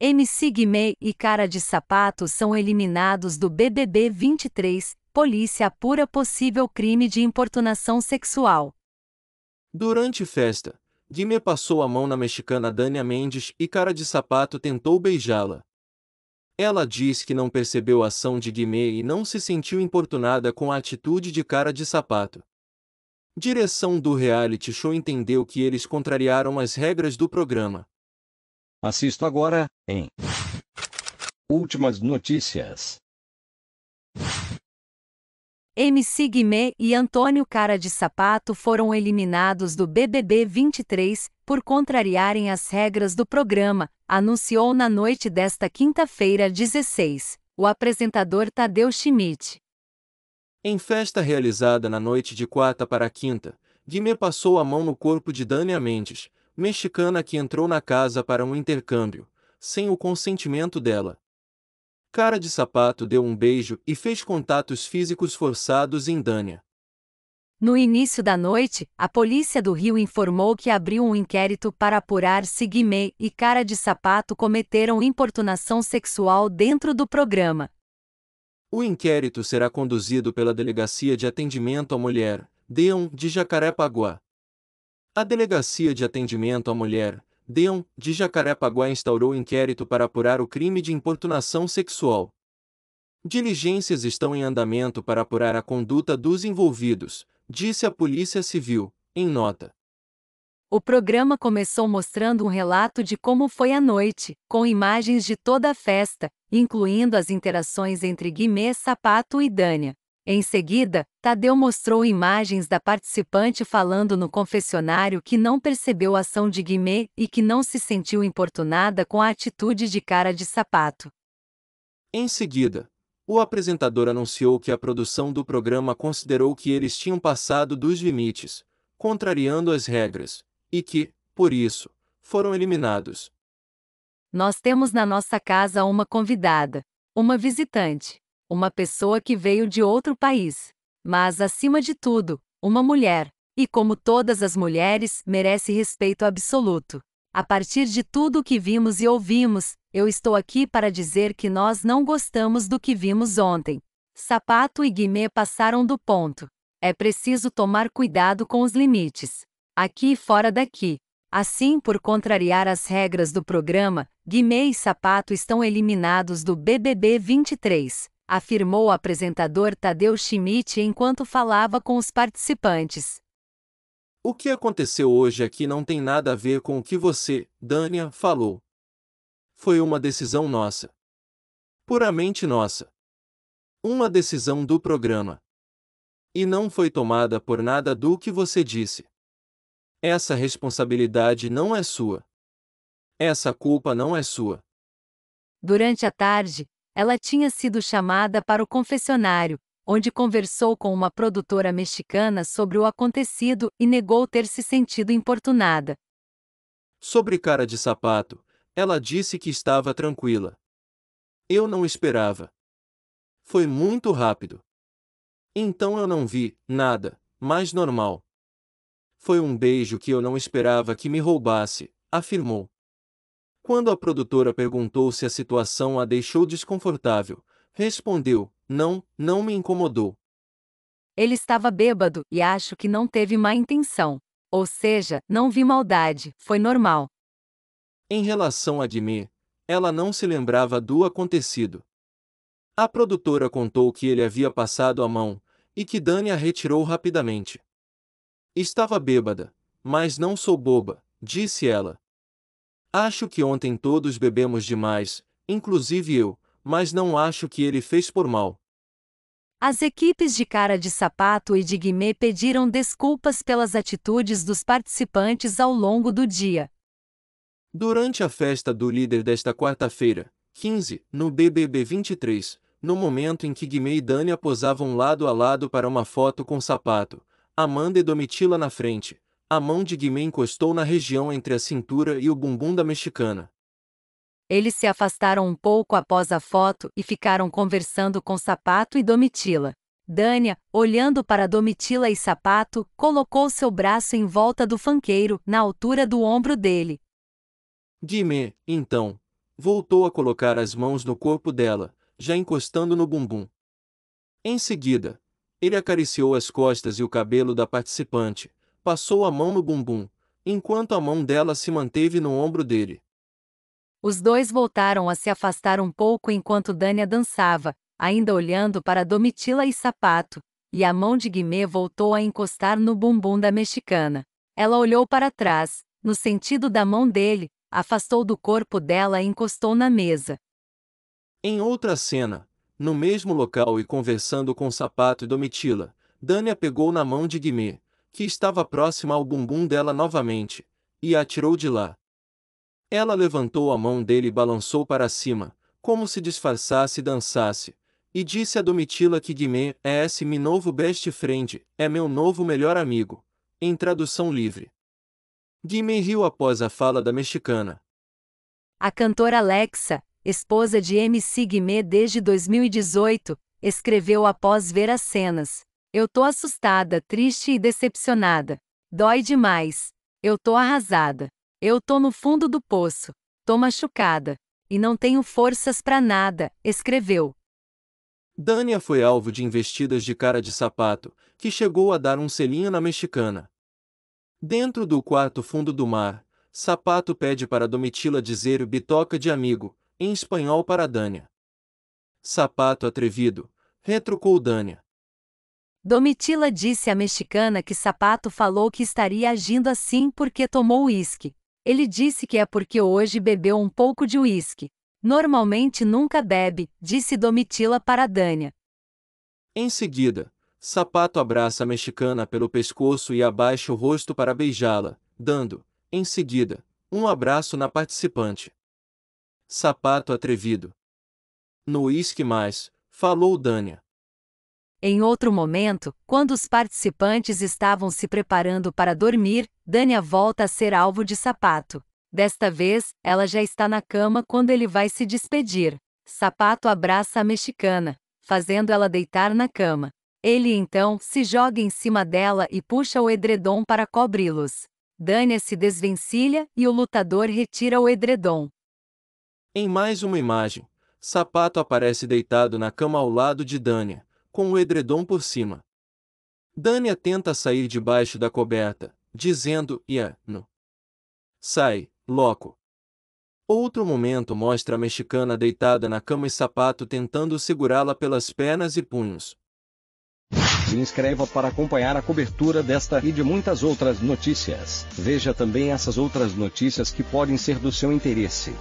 MC Guimê e Cara de Sapato são eliminados do BBB 23, polícia apura possível crime de importunação sexual. Durante festa, Guimê passou a mão na mexicana Dania Mendes e Cara de Sapato tentou beijá-la. Ela diz que não percebeu a ação de Guimê e não se sentiu importunada com a atitude de Cara de Sapato. Direção do reality show entendeu que eles contrariaram as regras do programa. Assisto agora, em Últimas notícias. MC Guimê e Antônio Cara de Sapato foram eliminados do BBB 23 por contrariarem as regras do programa, anunciou na noite desta quinta-feira 16 o apresentador Tadeu Schmidt. Em festa realizada na noite de quarta para quinta, Guimê passou a mão no corpo de Dânia Mendes, mexicana que entrou na casa para um intercâmbio, sem o consentimento dela. Cara de sapato deu um beijo e fez contatos físicos forçados em Dânia. No início da noite, a polícia do Rio informou que abriu um inquérito para apurar se Guimê e Cara de Sapato cometeram importunação sexual dentro do programa. O inquérito será conduzido pela Delegacia de Atendimento à Mulher, Deon, de Jacarepaguá. A Delegacia de Atendimento à Mulher, DEON, de Jacarepaguá instaurou inquérito para apurar o crime de importunação sexual. Diligências estão em andamento para apurar a conduta dos envolvidos, disse a Polícia Civil, em nota. O programa começou mostrando um relato de como foi a noite, com imagens de toda a festa, incluindo as interações entre Guimê Sapato e Dânia. Em seguida, Tadeu mostrou imagens da participante falando no confessionário que não percebeu a ação de Guimê e que não se sentiu importunada com a atitude de cara de sapato. Em seguida, o apresentador anunciou que a produção do programa considerou que eles tinham passado dos limites, contrariando as regras, e que, por isso, foram eliminados. Nós temos na nossa casa uma convidada, uma visitante uma pessoa que veio de outro país. Mas, acima de tudo, uma mulher. E como todas as mulheres, merece respeito absoluto. A partir de tudo o que vimos e ouvimos, eu estou aqui para dizer que nós não gostamos do que vimos ontem. Sapato e Guimê passaram do ponto. É preciso tomar cuidado com os limites. Aqui e fora daqui. Assim, por contrariar as regras do programa, Guimê e Sapato estão eliminados do BBB 23 afirmou o apresentador Tadeu Schmidt enquanto falava com os participantes. O que aconteceu hoje aqui não tem nada a ver com o que você, Dânia, falou. Foi uma decisão nossa. Puramente nossa. Uma decisão do programa. E não foi tomada por nada do que você disse. Essa responsabilidade não é sua. Essa culpa não é sua. Durante a tarde, ela tinha sido chamada para o confessionário, onde conversou com uma produtora mexicana sobre o acontecido e negou ter se sentido importunada. Sobre cara de sapato, ela disse que estava tranquila. Eu não esperava. Foi muito rápido. Então eu não vi nada, mais normal. Foi um beijo que eu não esperava que me roubasse, afirmou. Quando a produtora perguntou se a situação a deixou desconfortável, respondeu: Não, não me incomodou. Ele estava bêbado e acho que não teve má intenção. Ou seja, não vi maldade, foi normal. Em relação a mim, ela não se lembrava do acontecido. A produtora contou que ele havia passado a mão e que Dani a retirou rapidamente. Estava bêbada, mas não sou boba, disse ela. Acho que ontem todos bebemos demais, inclusive eu, mas não acho que ele fez por mal. As equipes de cara de sapato e de Guimê pediram desculpas pelas atitudes dos participantes ao longo do dia. Durante a festa do líder desta quarta-feira, 15, no BBB 23, no momento em que Guimê e Dani posavam lado a lado para uma foto com sapato, Amanda e Domitila na frente, a mão de Guimê encostou na região entre a cintura e o bumbum da mexicana. Eles se afastaram um pouco após a foto e ficaram conversando com Sapato e Domitila. Dânia, olhando para Domitila e Sapato, colocou seu braço em volta do fanqueiro, na altura do ombro dele. Guimê, então, voltou a colocar as mãos no corpo dela, já encostando no bumbum. Em seguida, ele acariciou as costas e o cabelo da participante, Passou a mão no bumbum, enquanto a mão dela se manteve no ombro dele. Os dois voltaram a se afastar um pouco enquanto Dânia dançava, ainda olhando para Domitila e Sapato, e a mão de Guimê voltou a encostar no bumbum da mexicana. Ela olhou para trás, no sentido da mão dele, afastou do corpo dela e encostou na mesa. Em outra cena, no mesmo local e conversando com Sapato e Domitila, Dânia pegou na mão de Guimê, que estava próxima ao bumbum dela novamente, e a tirou de lá. Ela levantou a mão dele e balançou para cima, como se disfarçasse e dançasse, e disse a Domitila que Guimê é esse meu novo best friend, é meu novo melhor amigo, em tradução livre. Guimê riu após a fala da mexicana. A cantora Alexa, esposa de MC Guimê desde 2018, escreveu após ver as cenas. Eu tô assustada, triste e decepcionada. Dói demais. Eu tô arrasada. Eu tô no fundo do poço. Tô machucada. E não tenho forças para nada, escreveu. Dânia foi alvo de investidas de cara de sapato, que chegou a dar um selinho na mexicana. Dentro do quarto fundo do mar, Sapato pede para Domitila dizer o bitoca de amigo, em espanhol para Dânia. Sapato atrevido, retrucou Dânia. Domitila disse à mexicana que Sapato falou que estaria agindo assim porque tomou uísque. Ele disse que é porque hoje bebeu um pouco de uísque. Normalmente nunca bebe, disse Domitila para Dânia. Em seguida, Sapato abraça a mexicana pelo pescoço e abaixa o rosto para beijá-la, dando, em seguida, um abraço na participante. Sapato atrevido. No uísque mais, falou Dânia. Em outro momento, quando os participantes estavam se preparando para dormir, Dania volta a ser alvo de sapato. Desta vez, ela já está na cama quando ele vai se despedir. Sapato abraça a mexicana, fazendo ela deitar na cama. Ele então se joga em cima dela e puxa o edredom para cobri-los. Dania se desvencilha e o lutador retira o edredom. Em mais uma imagem, Sapato aparece deitado na cama ao lado de Dania com o edredom por cima. Dânia tenta sair debaixo da coberta, dizendo, Ia, no. Sai, loco. Outro momento mostra a mexicana deitada na cama e sapato tentando segurá-la pelas pernas e punhos. Se inscreva para acompanhar a cobertura desta e de muitas outras notícias. Veja também essas outras notícias que podem ser do seu interesse.